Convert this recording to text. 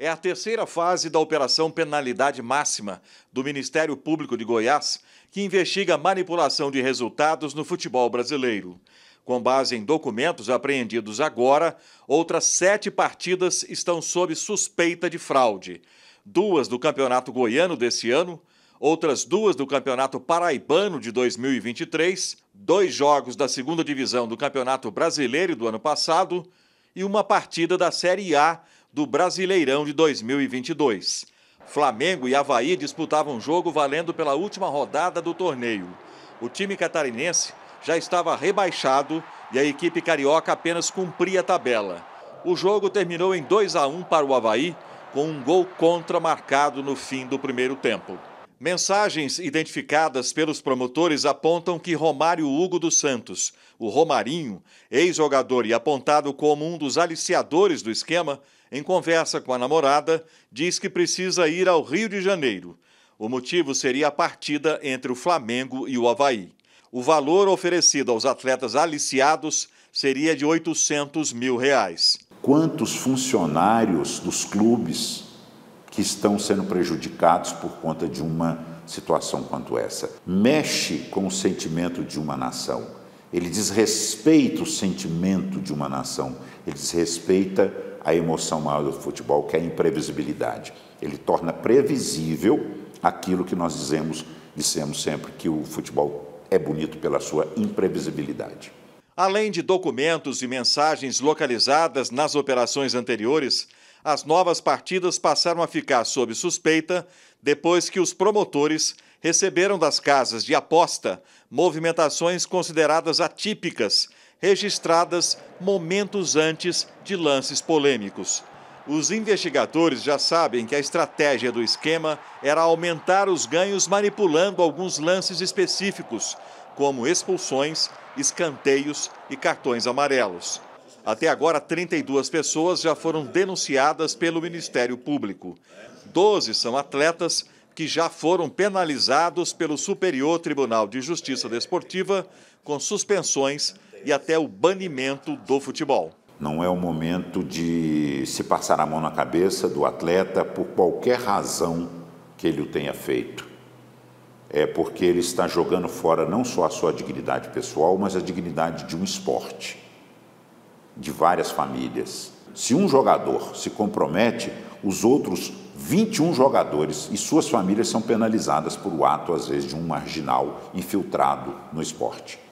É a terceira fase da Operação Penalidade Máxima do Ministério Público de Goiás, que investiga manipulação de resultados no futebol brasileiro. Com base em documentos apreendidos agora, outras sete partidas estão sob suspeita de fraude: duas do Campeonato Goiano desse ano, outras duas do Campeonato Paraibano de 2023, dois jogos da segunda divisão do Campeonato Brasileiro do ano passado e uma partida da Série A do Brasileirão de 2022. Flamengo e Havaí disputavam jogo valendo pela última rodada do torneio. O time catarinense já estava rebaixado e a equipe carioca apenas cumpria a tabela. O jogo terminou em 2 a 1 para o Havaí, com um gol contra marcado no fim do primeiro tempo. Mensagens identificadas pelos promotores apontam que Romário Hugo dos Santos, o Romarinho, ex-jogador e apontado como um dos aliciadores do esquema, em conversa com a namorada, diz que precisa ir ao Rio de Janeiro. O motivo seria a partida entre o Flamengo e o Havaí. O valor oferecido aos atletas aliciados seria de 800 mil reais. Quantos funcionários dos clubes que estão sendo prejudicados por conta de uma situação quanto essa? Mexe com o sentimento de uma nação. Ele desrespeita o sentimento de uma nação. Ele desrespeita a emoção maior do futebol, que é a imprevisibilidade. Ele torna previsível aquilo que nós dizemos, dissemos sempre que o futebol é bonito pela sua imprevisibilidade. Além de documentos e mensagens localizadas nas operações anteriores, as novas partidas passaram a ficar sob suspeita depois que os promotores receberam das casas de aposta movimentações consideradas atípicas, registradas momentos antes de lances polêmicos. Os investigadores já sabem que a estratégia do esquema era aumentar os ganhos manipulando alguns lances específicos, como expulsões, escanteios e cartões amarelos. Até agora, 32 pessoas já foram denunciadas pelo Ministério Público. 12 são atletas que já foram penalizados pelo Superior Tribunal de Justiça Desportiva com suspensões e até o banimento do futebol. Não é o momento de se passar a mão na cabeça do atleta por qualquer razão que ele o tenha feito. É porque ele está jogando fora não só a sua dignidade pessoal, mas a dignidade de um esporte, de várias famílias. Se um jogador se compromete, os outros 21 jogadores e suas famílias são penalizadas por o ato, às vezes, de um marginal infiltrado no esporte.